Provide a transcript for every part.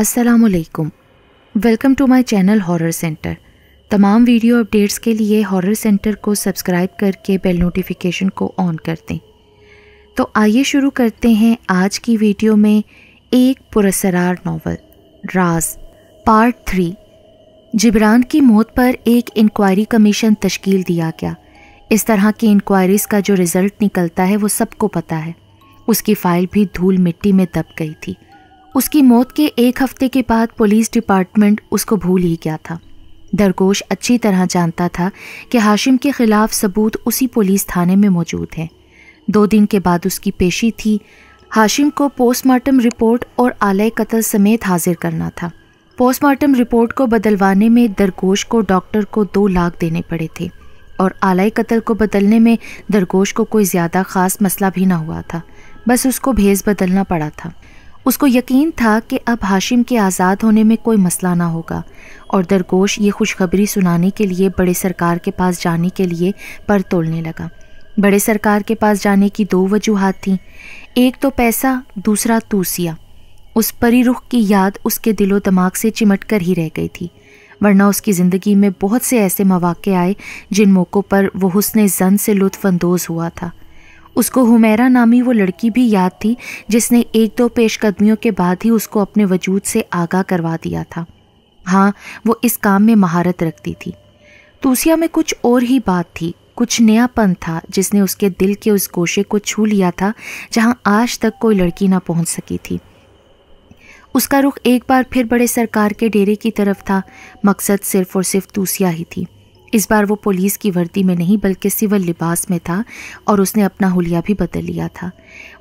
असलकम welcome to my channel horror center तमाम video updates के लिए हॉरर सेंटर को सब्सक्राइब करके बेल नोटिफिकेशन को ऑन कर दें तो आइए शुरू करते हैं आज की वीडियो में एक पुरसरार नावल राज पार्ट थ्री जिब्रान की मौत पर एक इंक्वायरी कमीशन तश्कील दिया गया इस तरह की इंक्वायरीज़ का जो रिज़ल्ट निकलता है वो सबको पता है उसकी फ़ाइल भी धूल मिट्टी में दब गई थी उसकी मौत के एक हफ्ते के बाद पुलिस डिपार्टमेंट उसको भूल ही गया था दरगोश अच्छी तरह जानता था कि हाशिम के खिलाफ सबूत उसी पुलिस थाने में मौजूद हैं दो दिन के बाद उसकी पेशी थी हाशिम को पोस्टमार्टम रिपोर्ट और आलय कत्ल समेत हाजिर करना था पोस्टमार्टम रिपोर्ट को बदलवाने में दरगोश को डॉक्टर को दो लाख देने पड़े थे और आलय कत्ल को बदलने में दरगोश को कोई ज़्यादा ख़ास मसला भी ना हुआ था बस उसको भेज बदलना पड़ा था उसको यकीन था कि अब हाशिम के आज़ाद होने में कोई मसला ना होगा और दरगोश ये खुशखबरी सुनाने के लिए बड़े सरकार के पास जाने के लिए पर तोड़ने लगा बड़े सरकार के पास जाने की दो वजूहत थी एक तो पैसा दूसरा तूसिया उस परी रुख की याद उसके दिलो दिमाग से चिमट कर ही रह गई थी वरना उसकी ज़िंदगी में बहुत से ऐसे मौाक़े आए जिन मौक़ों पर वह हुसन जन से लुफानंदोज़ हुआ था उसको हुमैरा नामी वो लड़की भी याद थी जिसने एक दो पेशकदमियों के बाद ही उसको अपने वजूद से आगाह करवा दिया था हाँ वो इस काम में महारत रखती थी तूसिया में कुछ और ही बात थी कुछ नयापन था जिसने उसके दिल के उस गोशे को छू लिया था जहाँ आज तक कोई लड़की ना पहुँच सकी थी उसका रुख एक बार फिर बड़े सरकार के डेरे की तरफ था मकसद सिर्फ और सिर्फ तूसिया ही थी इस बार वो पुलिस की वर्दी में नहीं बल्कि सिविल लिबास में था और उसने अपना हुलिया भी बदल लिया था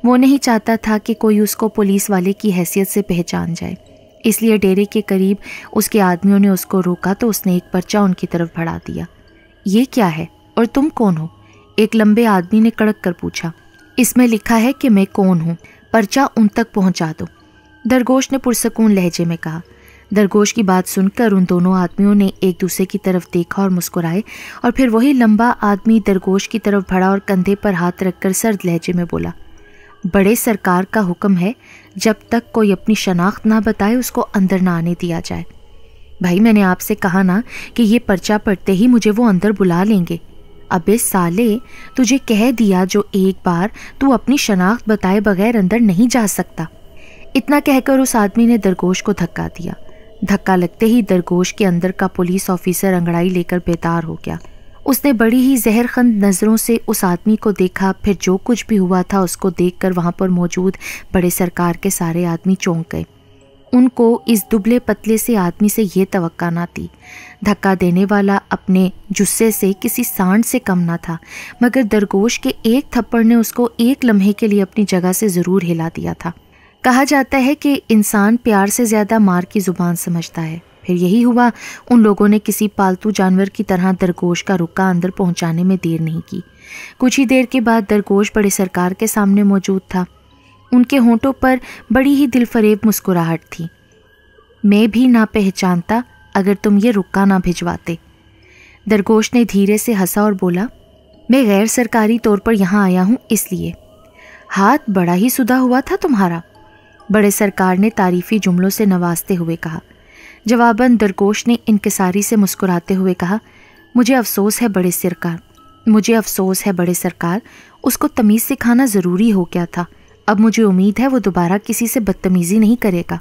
वो नहीं चाहता था कि कोई उसको पुलिस वाले की हैसियत से पहचान जाए इसलिए डेरे के करीब उसके आदमियों ने उसको रोका तो उसने एक पर्चा उनकी तरफ बढ़ा दिया ये क्या है और तुम कौन हो एक लंबे आदमी ने कड़क कर पूछा इसमें लिखा है कि मैं कौन हूँ पर्चा उन तक पहुँचा दो दरगोश ने पुरसकून लहजे में कहा दरगोश की बात सुनकर उन दोनों आदमियों ने एक दूसरे की तरफ देखा और मुस्कुराए और फिर वही लंबा आदमी दरगोश की तरफ भड़ा और कंधे पर हाथ रखकर सर्द लहजे में बोला बड़े सरकार का हुक्म है जब तक कोई अपनी शनाख्त ना बताए उसको अंदर ना आने दिया जाए भाई मैंने आपसे कहा ना कि ये पर्चा पढ़ते ही मुझे वो अंदर बुला लेंगे अब इस साले तुझे कह दिया जो एक बार तू अपनी शनाख्त बताए बगैर अंदर नहीं जा सकता इतना कहकर उस आदमी ने दरगोश को धक्का दिया धक्का लगते ही दरगोश के अंदर का पुलिस ऑफिसर अंगड़ाई लेकर बेतार हो गया उसने बड़ी ही जहरखंद नज़रों से उस आदमी को देखा फिर जो कुछ भी हुआ था उसको देखकर वहाँ पर मौजूद बड़े सरकार के सारे आदमी चौंक गए उनको इस दुबले पतले से आदमी से ये तवक्का ना थी धक्का देने वाला अपने जुस्से से किसी सांड से कम ना था मगर दरगोश के एक थप्पड़ ने उसको एक लम्हे के लिए अपनी जगह से ज़रूर हिला दिया था कहा जाता है कि इंसान प्यार से ज़्यादा मार की ज़ुबान समझता है फिर यही हुआ उन लोगों ने किसी पालतू जानवर की तरह दरगोश का रुका अंदर पहुंचाने में देर नहीं की कुछ ही देर के बाद दरगोश बड़े सरकार के सामने मौजूद था उनके होंठों पर बड़ी ही दिलफरेब मुस्कुराहट थी मैं भी ना पहचानता अगर तुम ये रुका ना भिजवाते दरगोश ने धीरे से हंसा और बोला मैं गैर सरकारी तौर पर यहाँ आया हूँ इसलिए हाथ बड़ा ही सुधा हुआ था तुम्हारा बड़े सरकार ने तारीफी जुमलों से नवाजते हुए कहा जवाबन दरगोश ने इनकसारी से मुस्कुराते हुए कहा मुझे अफसोस है बड़े सरकार मुझे अफसोस है बड़े सरकार उसको तमीज़ सिखाना ज़रूरी हो गया था अब मुझे उम्मीद है वो दोबारा किसी से बदतमीज़ी नहीं करेगा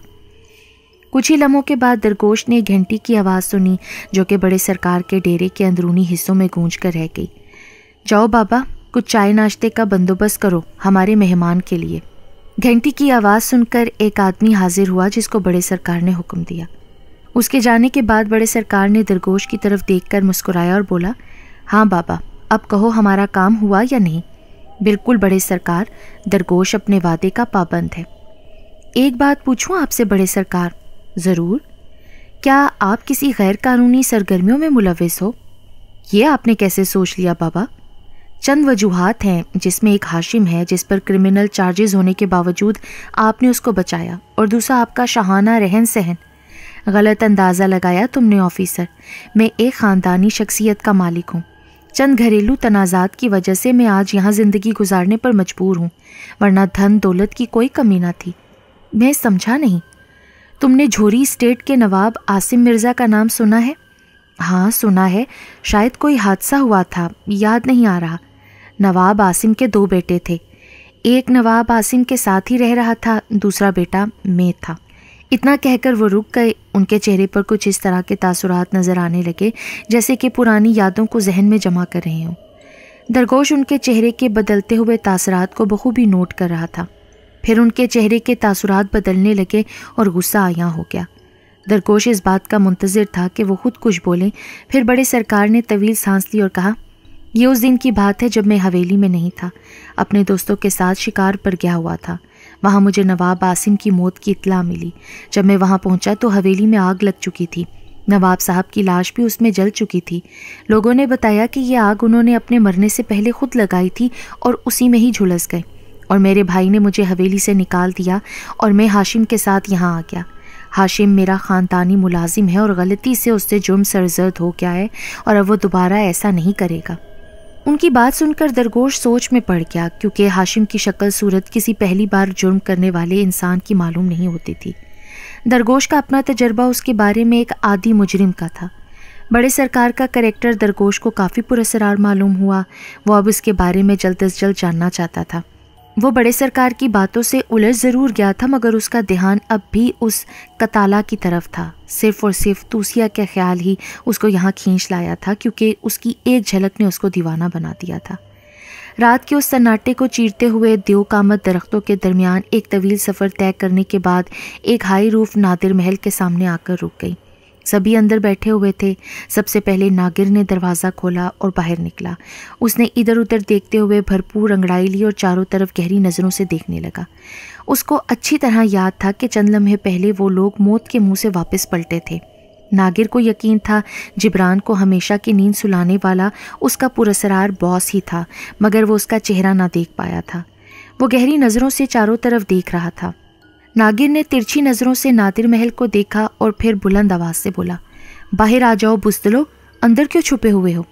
कुछ ही लम्हों के बाद दरगोश ने घंटी की आवाज़ सुनी जो कि बड़े सरकार के डेरे के अंदरूनी हिस्सों में गूंज कर रह गई जाओ बाबा कुछ चाय नाश्ते का बंदोबस्त करो हमारे मेहमान के लिए घंटी की आवाज़ सुनकर एक आदमी हाजिर हुआ जिसको बड़े सरकार ने हुक्म दिया उसके जाने के बाद बड़े सरकार ने दरगोश की तरफ देखकर मुस्कुराया और बोला हाँ बाबा अब कहो हमारा काम हुआ या नहीं बिल्कुल बड़े सरकार दरगोश अपने वादे का पाबंद है एक बात पूछूं आपसे बड़े सरकार ज़रूर क्या आप किसी गैर कानूनी सरगर्मियों में मुलविस हो ये आपने कैसे सोच लिया बाबा चंद वजूहत हैं जिसमें एक हाशिम है जिस पर क्रिमिनल चार्जेस होने के बावजूद आपने उसको बचाया और दूसरा आपका शहाना रहन सहन गलत अंदाज़ा लगाया तुमने ऑफिसर मैं एक ख़ानदानी शख्सियत का मालिक हूँ चंद घरेलू तनाज़ात की वजह से मैं आज यहाँ ज़िंदगी गुजारने पर मजबूर हूँ वरना धन दौलत की कोई कमी ना थी मैं समझा नहीं तुमने झोरी स्टेट के नवाब आसिम मिर्ज़ा का नाम सुना है हाँ सुना है शायद कोई हादसा हुआ था याद नहीं आ रहा नवाब आसिम के दो बेटे थे एक नवाब आसिम के साथ ही रह रहा था दूसरा बेटा मैं था इतना कहकर वो रुक गए उनके चेहरे पर कुछ इस तरह के तासुरात नज़र आने लगे जैसे कि पुरानी यादों को जहन में जमा कर रहे हों दरगोश उनके चेहरे के बदलते हुए तासरात को बखूबी नोट कर रहा था फिर उनके चेहरे के तासुरात बदलने लगे और गुस्सा आया हो गया दरगोश इस बात का मुंतज़र था कि वो खुद कुछ बोलें फिर बड़े सरकार ने तवील सांस ली और कहा ये उस दिन की बात है जब मैं हवेली में नहीं था अपने दोस्तों के साथ शिकार पर गया हुआ था वहाँ मुझे नवाब आसिम की मौत की इतला मिली जब मैं वहाँ पहुँचा तो हवेली में आग लग चुकी थी नवाब साहब की लाश भी उसमें जल चुकी थी लोगों ने बताया कि ये आग उन्होंने अपने मरने से पहले खुद लगाई थी और उसी में ही झुलस गए और मेरे भाई ने मुझे हवेली से निकाल दिया और मैं हाशिम के साथ यहाँ आ गया हाशिम मेरा ख़ानदानी मुलाजिम है और गलती से उससे जुर्म सरजर्द हो गया है और अब वो दोबारा ऐसा नहीं करेगा उनकी बात सुनकर दरगोश सोच में पड़ गया क्योंकि हाशिम की शक्ल सूरत किसी पहली बार जुर्म करने वाले इंसान की मालूम नहीं होती थी दरगोश का अपना तजर्बा उसके बारे में एक आदि मुजरिम का था बड़े सरकार का करेक्टर दरगोश को काफ़ी पुरसरार मालूम हुआ वो अब इसके बारे में जल्द अज जल्द जानना चाहता था वो बड़े सरकार की बातों से उलझ ज़रूर गया था मगर उसका ध्यान अब भी उस कताला की तरफ था सिर्फ और सिर्फ तूसिया का ख्याल ही उसको यहाँ खींच लाया था क्योंकि उसकी एक झलक ने उसको दीवाना बना दिया था रात के उस सन्नाटे को चीरते हुए देव कामत दरख्तों के दरमियान एक तवील सफ़र तय करने के बाद एक हाई रूफ नादिर महल के सामने आकर रुक गई सभी अंदर बैठे हुए थे सबसे पहले नागिर ने दरवाज़ा खोला और बाहर निकला उसने इधर उधर देखते हुए भरपूर अंगड़ाई ली और चारों तरफ गहरी नज़रों से देखने लगा उसको अच्छी तरह याद था कि चंद लम्हे पहले वो लोग मौत के मुंह से वापस पलटे थे नागिर को यकीन था जिब्रान को हमेशा की नींद सुलाने वाला उसका पुरसरार बॉस ही था मगर वो उसका चेहरा ना देख पाया था वो गहरी नज़रों से चारों तरफ देख रहा था नागिन ने तिरछी नज़रों से नादिर महल को देखा और फिर बुलंद आवाज़ से बोला बाहर आ जाओ बुजदलो अंदर क्यों छुपे हुए हो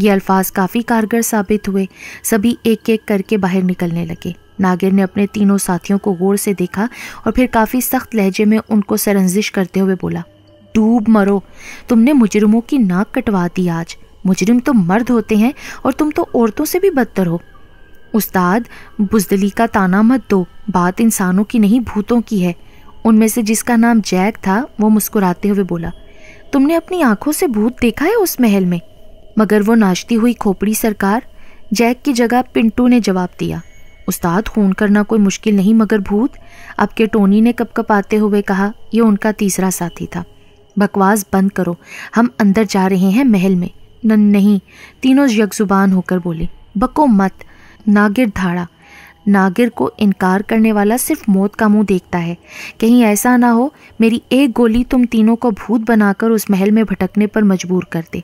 ये अल्फाज काफ़ी कारगर साबित हुए सभी एक एक करके बाहर निकलने लगे नागिर ने अपने तीनों साथियों को गौर से देखा और फिर काफ़ी सख्त लहजे में उनको सरंजिश करते हुए बोला डूब मरो तुमने मुजरमों की नाक कटवा दी आज मुजरिम तो मर्द होते हैं और तुम तो औरतों से भी बदतर हो उस्ताद बुजदली का ताना मत दो बात इंसानों की नहीं भूतों की है उनमें से जिसका नाम जैक था वो मुस्कुराते हुए बोला तुमने अपनी आंखों से भूत देखा है उस महल में मगर वो नाचती हुई खोपड़ी सरकार जैक की जगह पिंटू ने जवाब दिया उस्ताद खून करना कोई मुश्किल नहीं मगर भूत अब के टोनी ने कपकपाते हुए कहा यह उनका तीसरा साथी था बकवास बंद करो हम अंदर जा रहे हैं महल में न नहीं तीनों यकजुबान होकर बोले बको मत नागिर धाड़ा नागिर को इनकार करने वाला सिर्फ मौत का मुंह देखता है कहीं ऐसा ना हो मेरी एक गोली तुम तीनों को भूत बनाकर उस महल में भटकने पर मजबूर कर दे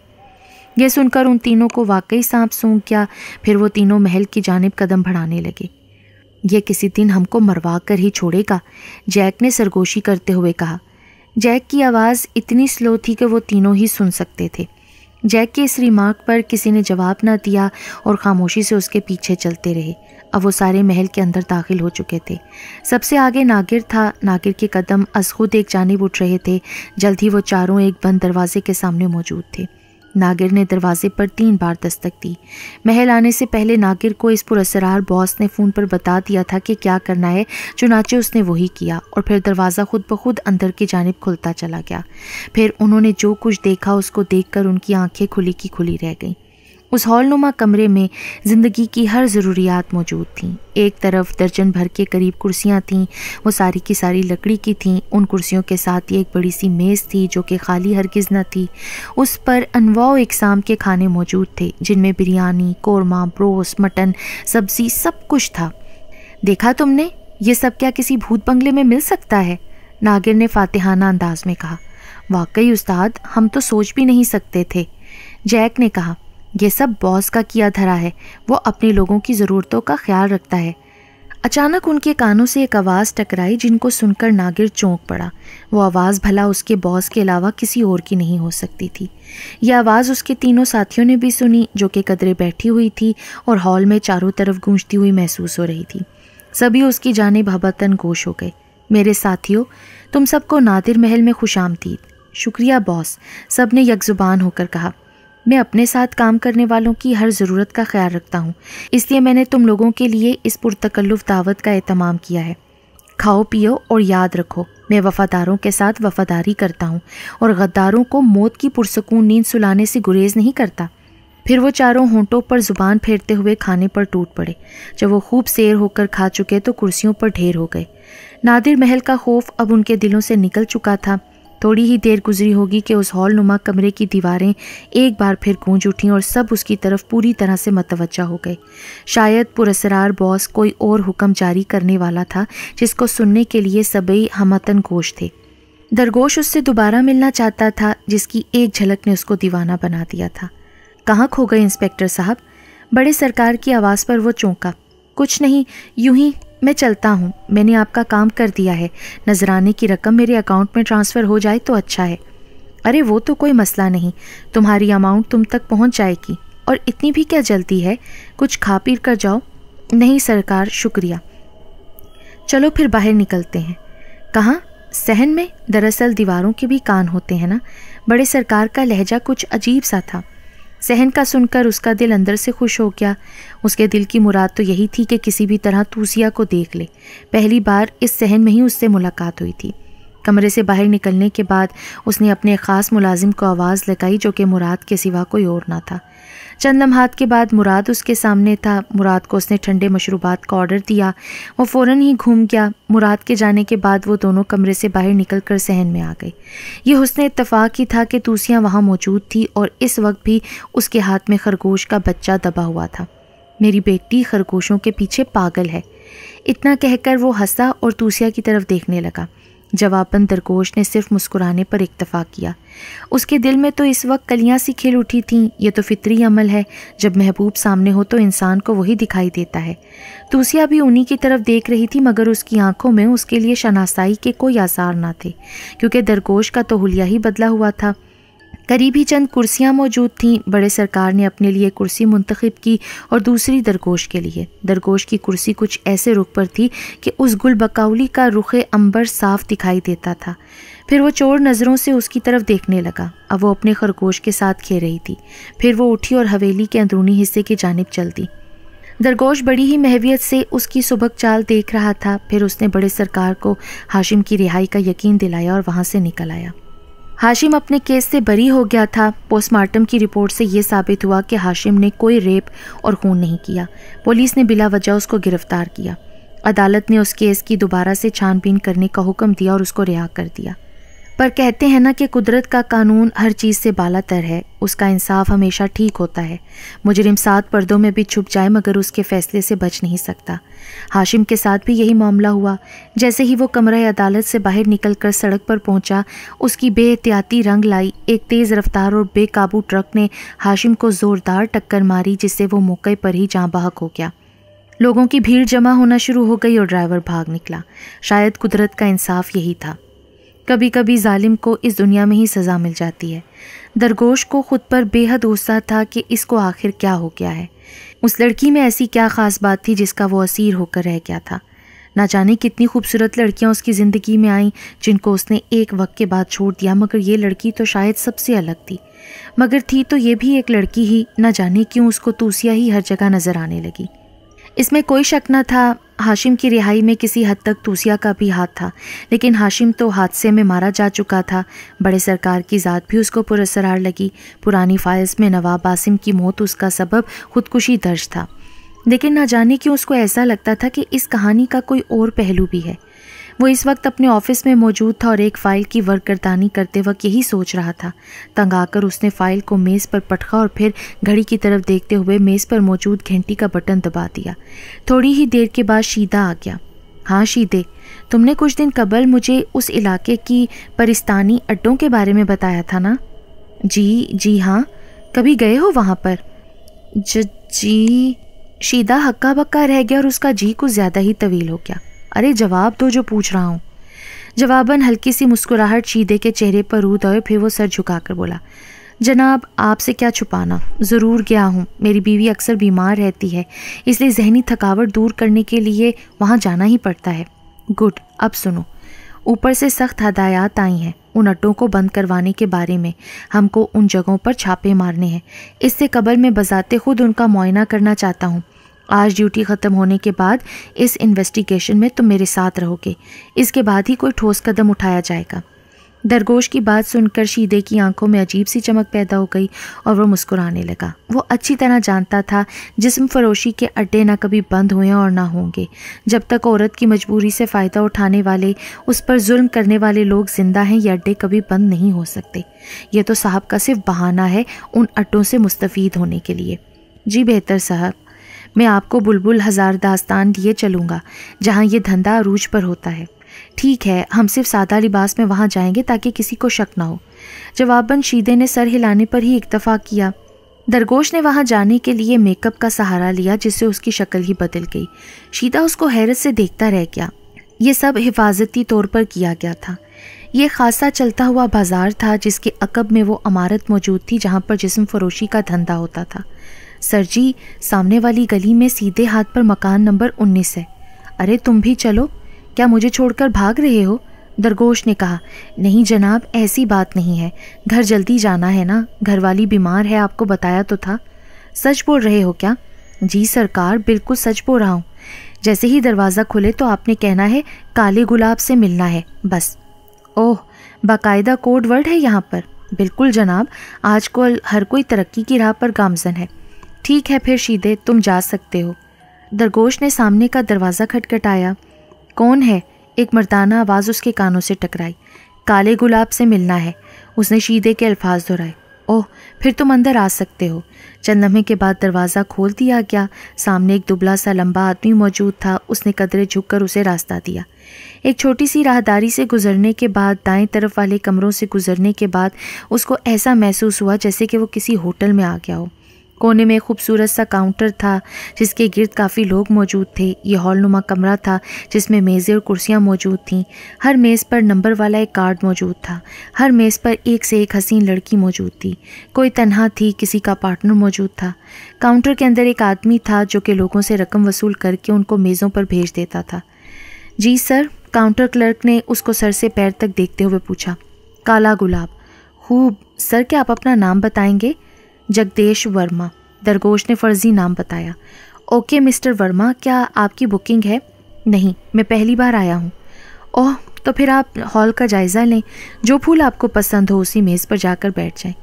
यह सुनकर उन तीनों को वाकई सांप सूंघ गया फिर वो तीनों महल की जानब कदम बढ़ाने लगे यह किसी दिन हमको मरवा कर ही छोड़ेगा जैक ने सरगोशी करते हुए कहा जैक की आवाज़ इतनी स्लो थी कि वो तीनों ही सुन सकते थे जैक के इस रिमार्क पर किसी ने जवाब ना दिया और खामोशी से उसके पीछे चलते रहे अब वो सारे महल के अंदर दाखिल हो चुके थे सबसे आगे नागिर था नागिर के कदम खुद एक जानब उठ रहे थे जल्द ही वो चारों एक बंद दरवाजे के सामने मौजूद थे नागिर ने दरवाजे पर तीन बार दस्तक दी महल आने से पहले नागिर को इस पुरसरार बॉस ने फ़ोन पर बता दिया था कि क्या करना है चुनाचे उसने वही किया और फिर दरवाज़ा खुद ब खुद अंदर की जानब खुलता चला गया फिर उन्होंने जो कुछ देखा उसको देखकर उनकी आंखें खुली की खुली रह गईं उस हॉलनुमा कमरे में ज़िंदगी की हर ज़रूरियात मौजूद थी एक तरफ दर्जन भर के करीब कुर्सियाँ थीं वो सारी की सारी लकड़ी की थीं उन कुर्सियों के साथ ही एक बड़ी सी मेज़ थी जो कि खाली हरगिज़ न थी उस पर अनवाओ इकसाम के खाने मौजूद थे जिनमें बिरयानी कौरमा ब्रोस मटन सब्ज़ी सब कुछ था देखा तुमने ये सब क्या किसी भूत बंगले में मिल सकता है नागिर ने फातिहाना अंदाज में कहा वाकई उस्ताद हम तो सोच भी नहीं सकते थे जैक ने कहा ये सब बॉस का किया धरा है वो अपने लोगों की ज़रूरतों का ख्याल रखता है अचानक उनके कानों से एक आवाज़ टकराई जिनको सुनकर नागिर चौंक पड़ा वो आवाज़ भला उसके बॉस के अलावा किसी और की नहीं हो सकती थी यह आवाज़ उसके तीनों साथियों ने भी सुनी जो कि कदरे बैठी हुई थी और हॉल में चारों तरफ गूंजती हुई महसूस हो रही थी सभी उसकी जानब भबतन गोश हो गए मेरे साथियों तुम सबको नादिर महल में खुश शुक्रिया बॉस सब ने यकजुबान होकर कहा मैं अपने साथ काम करने वालों की हर ज़रूरत का ख्याल रखता हूँ इसलिए मैंने तुम लोगों के लिए इस पुरतकल्लुफ़ दावत का अहतमाम किया है खाओ पियो और याद रखो मैं वफ़ादारों के साथ वफ़ादारी करता हूँ और गद्दारों को मौत की पुरसकून नींद सुलाने से गुरेज नहीं करता फिर वो चारों होंटों पर ज़ुबान फेरते हुए खाने पर टूट पड़े जब वो खूब सैर होकर खा चुके तो कुर्सियों पर ढेर हो गए नादिर महल का खौफ अब उनके दिलों से निकल चुका था थोड़ी ही देर गुजरी होगी कि उस हॉल नुमा कमरे की दीवारें एक बार फिर गूंज उठीं और सब उसकी तरफ पूरी तरह से मतवजा हो गए शायद पुरसरार बॉस कोई और हुक्म जारी करने वाला था जिसको सुनने के लिए सबई हमतन गोश थे दरगोश उससे दोबारा मिलना चाहता था जिसकी एक झलक ने उसको दीवाना बना दिया था कहाँ खो गए इंस्पेक्टर साहब बड़े सरकार की आवाज़ पर वो चौंका कुछ नहीं यूं ही मैं चलता हूँ मैंने आपका काम कर दिया है नजराने की रकम मेरे अकाउंट में ट्रांसफ़र हो जाए तो अच्छा है अरे वो तो कोई मसला नहीं तुम्हारी अमाउंट तुम तक पहुँच जाएगी और इतनी भी क्या जल्दी है कुछ खा पी कर जाओ नहीं सरकार शुक्रिया चलो फिर बाहर निकलते हैं कहाँ सहन में दरअसल दीवारों के भी कान होते हैं ना बड़े सरकार का लहजा कुछ अजीब सा था जहन का सुनकर उसका दिल अंदर से खुश हो गया उसके दिल की मुराद तो यही थी कि किसी भी तरह तूसिया को देख ले पहली बार इस सहन में ही उससे मुलाकात हुई थी कमरे से बाहर निकलने के बाद उसने अपने ख़ास मुलाजिम को आवाज़ लगाई जो कि मुराद के सिवा कोई और ना था चंद लम्हात के बाद मुराद उसके सामने था मुराद को उसने ठंडे मशरूबात का ऑर्डर दिया वो फौरन ही घूम गया मुराद के जाने के बाद वो दोनों कमरे से बाहर निकल कर सहन में आ गई ये हुसन इतफ़ाक़ ही था कि तूसियाँ वहाँ मौजूद थी और इस वक्त भी उसके हाथ में खरगोश का बच्चा दबा हुआ था मेरी बेटी खरगोशों के पीछे पागल है इतना कहकर वो हंसा और तूसिया की तरफ देखने लगा जवाबन दरगोश ने सिर्फ मुस्कुराने पर इक्तफा किया उसके दिल में तो इस वक्त कलियाँ सी खिल उठी थीं यह तो फितरी अमल है जब महबूब सामने हो तो इंसान को वही दिखाई देता है तूसिया भी उन्हीं की तरफ देख रही थी मगर उसकी आंखों में उसके लिए शनासाई के कोई आसार ना थे क्योंकि दरगोश का तो हुलिया ही बदला हुआ था करीब ही चंद कुर्सियाँ मौजूद थीं बड़े सरकार ने अपने लिए कुर्सी मुंतखब की और दूसरी दरगोश के लिए दरगोश की कुर्सी कुछ ऐसे रुख पर थी कि उस गुल बकाउली का रुख अंबर साफ दिखाई देता था फिर वो चोर नज़रों से उसकी तरफ देखने लगा अब वो अपने खरगोश के साथ खेल रही थी फिर वो उठी और हवेली के अंदरूनी हिस्से की जानब चल दी दरगोश बड़ी ही महवियत से उसकी सुबह चाल देख रहा था फिर उसने बड़े सरकार को हाशिम की रिहाई का यकीन दिलाया और वहाँ से निकल आया हाशिम अपने केस से बरी हो गया था पोस्टमार्टम की रिपोर्ट से यह साबित हुआ कि हाशिम ने कोई रेप और खून नहीं किया पुलिस ने बिला वजह उसको गिरफ्तार किया अदालत ने उस केस की दोबारा से छानबीन करने का हुक्म दिया और उसको रिहा कर दिया पर कहते हैं ना कि कुदरत का कानून हर चीज़ से बालातर है उसका इंसाफ हमेशा ठीक होता है मुजरिम सात पर्दों में भी छुप जाए मगर उसके फैसले से बच नहीं सकता हाशिम के साथ भी यही मामला हुआ जैसे ही वो कमरा अदालत से बाहर निकल कर सड़क पर पहुंचा उसकी बेहतियाती रंग लाई एक तेज़ रफ्तार और बेकाबू ट्रक ने हाशिम को ज़ोरदार टक्कर मारी जिससे वो मौके पर ही जहाँ बहक हो गया लोगों की भीड़ जमा होना शुरू हो गई और ड्राइवर भाग निकला शायद कुदरत का इंसाफ यही था कभी कभी जालिम को इस दुनिया में ही सज़ा मिल जाती है दरगोश को खुद पर बेहद गुस्सा था कि इसको आखिर क्या हो गया है उस लड़की में ऐसी क्या ख़ास बात थी जिसका वो असीर होकर रह गया था ना जाने कितनी खूबसूरत लड़कियां उसकी ज़िंदगी में आईं जिनको उसने एक वक्त के बाद छोड़ दिया मगर ये लड़की तो शायद सबसे अलग थी मगर थी तो ये भी एक लड़की ही ना जाने क्यों उसको तूसिया ही हर जगह नज़र आने लगी इसमें कोई शक न था हाशिम की रिहाई में किसी हद तक तूसिया का भी हाथ था लेकिन हाशिम तो हादसे में मारा जा चुका था बड़े सरकार की ज़ात भी उसको पुरसरार लगी पुरानी फाइल्स में नवाब आसिम की मौत उसका सबब खुदकुशी दर्ज था लेकिन ना जाने क्यों उसको ऐसा लगता था कि इस कहानी का कोई और पहलू भी है वो इस वक्त अपने ऑफिस में मौजूद था और एक फ़ाइल की वर्करदानी करते वक्त यही सोच रहा था तंग आकर उसने फ़ाइल को मेज़ पर पटका और फिर घड़ी की तरफ देखते हुए मेज़ पर मौजूद घंटी का बटन दबा दिया थोड़ी ही देर के बाद शीदा आ गया हाँ शीदे तुमने कुछ दिन कबल मुझे उस इलाके की परिस्तानी अड्डों के बारे में बताया था ना जी जी हाँ कभी गए हो वहाँ पर जी शीदा हक्का बक्का रह गया और उसका जी कुछ ज़्यादा ही तवील हो गया अरे जवाब दो जो पूछ रहा हूँ जवाबन हल्की सी मुस्कुराहट चीदे के चेहरे पर रूद आए फिर वो सर झुकाकर बोला जनाब आपसे क्या छुपाना ज़रूर गया हूँ मेरी बीवी अक्सर बीमार रहती है इसलिए जहनी थकावट दूर करने के लिए वहाँ जाना ही पड़ता है गुड अब सुनो ऊपर से सख्त हदायत आई हैं उन अड्डों को बंद करवाने के बारे में हमको उन जगहों पर छापे मारने हैं इससे कबल में बजाते खुद उनका मुआयना करना चाहता हूँ आज ड्यूटी ख़त्म होने के बाद इस इन्वेस्टिगेशन में तुम मेरे साथ रहोगे इसके बाद ही कोई ठोस कदम उठाया जाएगा दरगोश की बात सुनकर शीदे की आंखों में अजीब सी चमक पैदा हो गई और वह मुस्कुराने लगा वो अच्छी तरह जानता था जिसम फरोशी के अड्डे ना कभी बंद हुए और ना होंगे जब तक औरत की मजबूरी से फ़ायदा उठाने वाले उस पर जुल्म करने वाले लोग जिंदा हैं ये अड्डे कभी बंद नहीं हो सकते यह तो साहब का सिर्फ बहाना है उन अड्डों से मुस्तफ़ होने के लिए जी बेहतर साहब मैं आपको बुलबुल हज़ार दास्तान दिए चलूँगा जहाँ ये धंधा अरूज पर होता है ठीक है हम सिर्फ सादा लिबास में वहाँ जाएंगे ताकि किसी को शक ना हो जवाबन शीदे ने सर हिलाने पर ही इक्तफा किया दरगोश ने वहाँ जाने के लिए मेकअप का सहारा लिया जिससे उसकी शक्ल ही बदल गई शीदा उसको हैरत से देखता रह गया ये सब हिफाजती तौर पर किया गया था ये खासा चलता हुआ बाजार था जिसके अकब में वो अमारत मौजूद थी जहाँ पर जिसम फरोशी का धंधा होता था सर जी सामने वाली गली में सीधे हाथ पर मकान नंबर उन्नीस है अरे तुम भी चलो क्या मुझे छोड़कर भाग रहे हो दरगोश ने कहा नहीं जनाब ऐसी बात नहीं है घर जल्दी जाना है ना घरवाली बीमार है आपको बताया तो था सच बोल रहे हो क्या जी सरकार बिल्कुल सच बोल रहा हूँ जैसे ही दरवाज़ा खुले तो आपने कहना है काले गुलाब से मिलना है बस ओह बाकायदा कोड वर्ड है यहाँ पर बिल्कुल जनाब आजकल हर कोई तरक्की की राह पर गामजन है ठीक है फिर शीदे तुम जा सकते हो दरगोश ने सामने का दरवाज़ा खटखटाया कौन है एक मर्दाना आवाज़ उसके कानों से टकराई काले गुलाब से मिलना है उसने शीदे के अल्फाज दोहराए ओह फिर तुम अंदर आ सकते हो चंद लम्हे के बाद दरवाज़ा खोल दिया गया सामने एक दुबला सा लंबा आदमी मौजूद था उसने कदरे झुककर उसे रास्ता दिया एक छोटी सी राहदारी से गुजरने के बाद दाएं तरफ वाले कमरों से गुजरने के बाद उसको ऐसा महसूस हुआ जैसे कि वो किसी होटल में आ गया हो कोने में खूबसूरत सा काउंटर था जिसके गिर्द काफ़ी लोग मौजूद थे ये हॉल नुमा कमरा था जिसमें मेज़ें और कुर्सियाँ मौजूद थीं हर मेज़ पर नंबर वाला एक कार्ड मौजूद था हर मेज़ पर एक से एक हसीन लड़की मौजूद थी कोई तनहा थी किसी का पार्टनर मौजूद था काउंटर के अंदर एक आदमी था जो कि लोगों से रकम वसूल करके उनको मेज़ों पर भेज देता था जी सर काउंटर क्लर्क ने उसको सर से पैर तक देखते हुए पूछा काला गुलाब खूब सर क्या आप अपना नाम बताएंगे जगदेश वर्मा दरगोश ने फर्जी नाम बताया ओके मिस्टर वर्मा क्या आपकी बुकिंग है नहीं मैं पहली बार आया हूँ ओह तो फिर आप हॉल का जायज़ा लें जो फूल आपको पसंद हो उसी मेज़ पर जाकर बैठ जाएं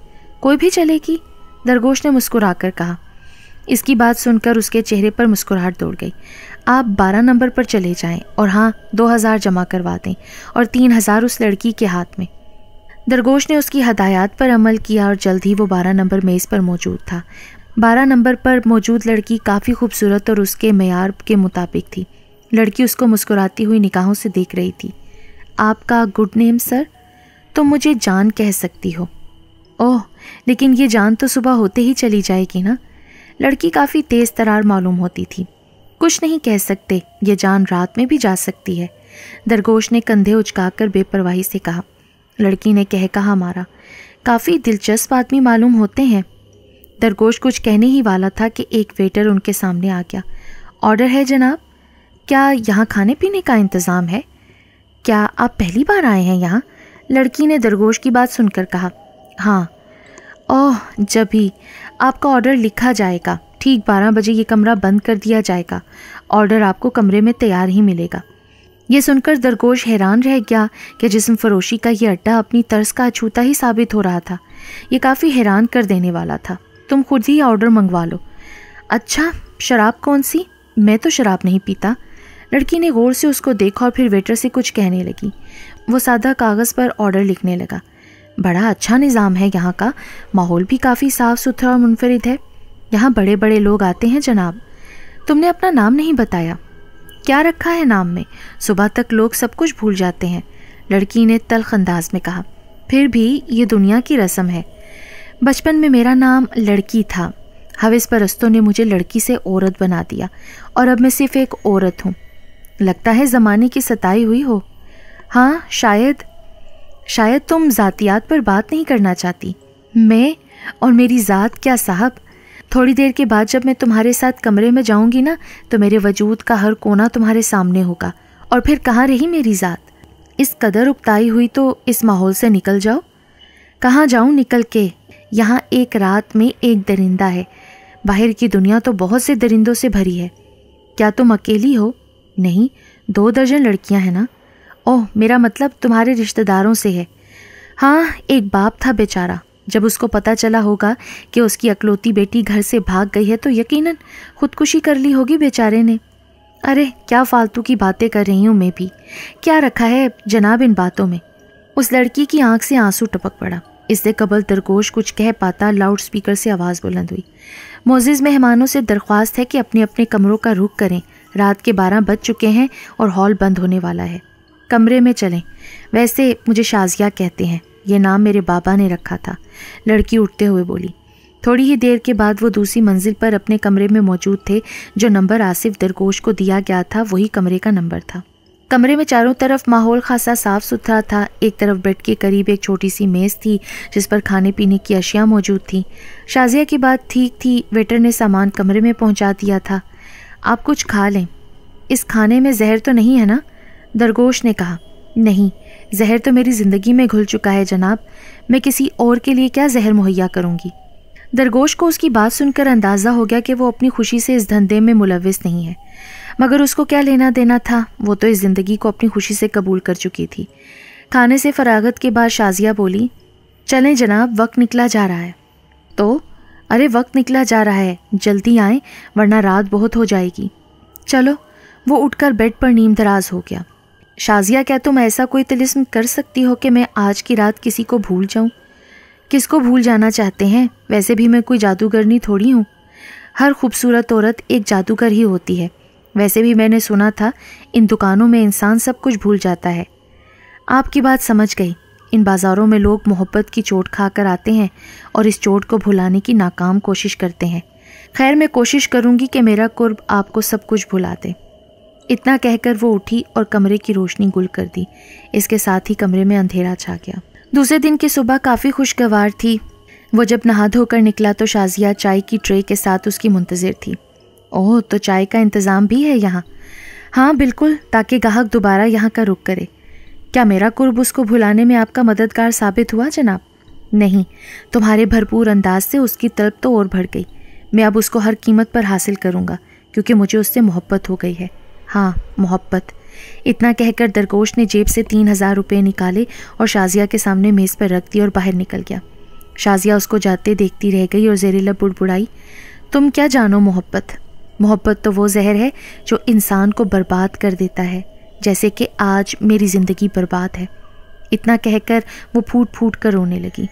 कोई भी चलेगी दरगोश ने मुस्कुराकर कहा इसकी बात सुनकर उसके चेहरे पर मुस्कुराहट दौड़ गई आप बारह नंबर पर चले जाएं और हाँ दो हज़ार जमा करवा दें और तीन हज़ार उस लड़की के हाथ में दरगोश ने उसकी हदायत पर अमल किया और जल्द ही वो बारह नंबर मेज़ पर मौजूद था बारह नंबर पर मौजूद लड़की काफ़ी खूबसूरत और उसके मैार के मुताबिक थी लड़की उसको मुस्कुराती हुई निकाहों से देख रही थी आपका गुड नेम सर तो मुझे जान कह सकती हो ओह लेकिन ये जान तो सुबह होते ही चली जाएगी ना लड़की काफ़ी तेज़ तरार मालूम होती थी कुछ नहीं कह सकते ये जान रात में भी जा सकती है दरगोश ने कंधे उचकाकर बेपरवाही से कहा लड़की ने कह कहा मारा काफ़ी दिलचस्प आदमी मालूम होते हैं दरगोश कुछ कहने ही वाला था कि एक वेटर उनके सामने आ गया ऑर्डर है जनाब क्या यहाँ खाने पीने का इंतज़ाम है क्या आप पहली बार आए हैं यहाँ लड़की ने दरगोश की बात सुनकर कहा हाँ ओह जब ही आपका ऑर्डर लिखा जाएगा ठीक बारह बजे ये कमरा बंद कर दिया जाएगा ऑर्डर आपको कमरे में तैयार ही मिलेगा ये सुनकर दरगोश हैरान रह गया कि जिसम फरोशी का यह अड्डा अपनी तर्स का अछूता ही साबित हो रहा था यह काफ़ी हैरान कर देने वाला था तुम खुद ही ऑर्डर मंगवा लो अच्छा शराब कौन सी मैं तो शराब नहीं पीता लड़की ने गौर से उसको देखा और फिर वेटर से कुछ कहने लगी वो सादा कागज़ पर ऑर्डर लिखने लगा बड़ा अच्छा निज़ाम है यहाँ का माहौल भी काफ़ी साफ़ सुथरा और मुनफरद है यहाँ बड़े बड़े लोग आते हैं जनाब तुमने अपना नाम नहीं बताया क्या रखा है नाम में सुबह तक लोग सब कुछ भूल जाते हैं लड़की ने तलख अंदाज में कहा फिर भी ये दुनिया की रस्म है बचपन में मेरा नाम लड़की था हवेस परस्तों ने मुझे लड़की से औरत बना दिया और अब मैं सिर्फ एक औरत हूँ लगता है ज़माने की सताई हुई हो हाँ शायद शायद तुम ज़ातियात पर बात नहीं करना चाहती मैं और मेरी ज़ात क्या साहब थोड़ी देर के बाद जब मैं तुम्हारे साथ कमरे में जाऊंगी ना तो मेरे वजूद का हर कोना तुम्हारे सामने होगा और फिर कहाँ रही मेरी ज़ात इस कदर उपताई हुई तो इस माहौल से निकल जाओ कहाँ जाऊँ निकल के यहाँ एक रात में एक दरिंदा है बाहर की दुनिया तो बहुत से दरिंदों से भरी है क्या तुम अकेली हो नहीं दो दर्जन लड़कियाँ हैं ना ओह मेरा मतलब तुम्हारे रिश्तेदारों से है हाँ एक बाप था बेचारा जब उसको पता चला होगा कि उसकी अकलौती बेटी घर से भाग गई है तो यकीनन खुदकुशी कर ली होगी बेचारे ने अरे क्या फालतू की बातें कर रही हूँ मैं भी क्या रखा है जनाब इन बातों में उस लड़की की आंख से आंसू टपक पड़ा इससे कबल दरगोश कुछ कह पाता लाउड स्पीकर से आवाज़ बुलंद हुई मोजिज़ मेहमानों से दरख्वास्त है कि अपने अपने कमरों का रुख करें रात के बारह बज चुके हैं और हॉल बंद होने वाला है कमरे में चलें वैसे मुझे शाजिया कहते हैं यह नाम मेरे बाबा ने रखा था लड़की उठते हुए बोली थोड़ी ही देर के बाद वो दूसरी मंजिल पर अपने कमरे में मौजूद थे जो नंबर आसिफ दरगोश को दिया गया था वही कमरे का नंबर था कमरे में चारों तरफ माहौल खासा साफ सुथरा था एक तरफ बेड के करीब एक छोटी सी मेज़ थी जिस पर खाने पीने की अशिया मौजूद थी शाजिया की बात ठीक थी वेटर ने सामान कमरे में पहुंचा दिया था आप कुछ खा लें इस खाने में जहर तो नहीं है ना दरगोश ने कहा नहीं जहर तो मेरी ज़िंदगी में घुल चुका है जनाब मैं किसी और के लिए क्या जहर मुहैया करूँगी दरगोश को उसकी बात सुनकर अंदाज़ा हो गया कि वो अपनी खुशी से इस धंधे में मुलविस नहीं है मगर उसको क्या लेना देना था वो तो इस ज़िंदगी को अपनी खुशी से कबूल कर चुकी थी खाने से फरागत के बाद शाजिया बोली चलें जनाब वक्त निकला जा रहा है तो अरे वक्त निकला जा रहा है जल्दी आए वरना रात बहुत हो जाएगी चलो वो उठकर बेड पर नीम दराज हो गया शाजिया क्या तुम ऐसा कोई तिलिस्म कर सकती हो कि मैं आज की रात किसी को भूल जाऊं? किसको भूल जाना चाहते हैं वैसे भी मैं कोई जादूगरनी थोड़ी हूँ हर खूबसूरत औरत एक जादूगर ही होती है वैसे भी मैंने सुना था इन दुकानों में इंसान सब कुछ भूल जाता है आपकी बात समझ गई इन बाज़ारों में लोग मोहब्बत की चोट खा कर आते हैं और इस चोट को भुलाने की नाकाम कोशिश करते हैं खैर मैं कोशिश करूँगी कि मेरा कुर्ब आपको सब कुछ भुला दें इतना कहकर वो उठी और कमरे की रोशनी गुल कर दी इसके साथ ही कमरे में अंधेरा छा गया दूसरे दिन की सुबह काफ़ी खुशगवार थी वो जब नहा धोकर निकला तो शाजिया चाय की ट्रे के साथ उसकी मुंतज़र थी ओह तो चाय का इंतज़ाम भी है यहाँ हाँ बिल्कुल ताकि गाहक दोबारा यहाँ का रुख करे क्या मेरा कुर्ब उसको भुलाने में आपका मददगार साबित हुआ जनाब नहीं तुम्हारे भरपूर अंदाज से उसकी तलब तो और बढ़ गई मैं अब उसको हर कीमत पर हासिल करूँगा क्योंकि मुझे उससे मोहब्बत हो गई है हाँ मोहब्बत इतना कहकर दरगोश ने जेब से तीन हज़ार रुपये निकाले और शाजिया के सामने मेज़ पर रख दिया और बाहर निकल गया शाजिया उसको जाते देखती रह गई और जेरेला बुड़बुड़ाई तुम क्या जानो मोहब्बत मोहब्बत तो वो जहर है जो इंसान को बर्बाद कर देता है जैसे कि आज मेरी ज़िंदगी बर्बाद है इतना कहकर वो फूट फूट कर रोने लगी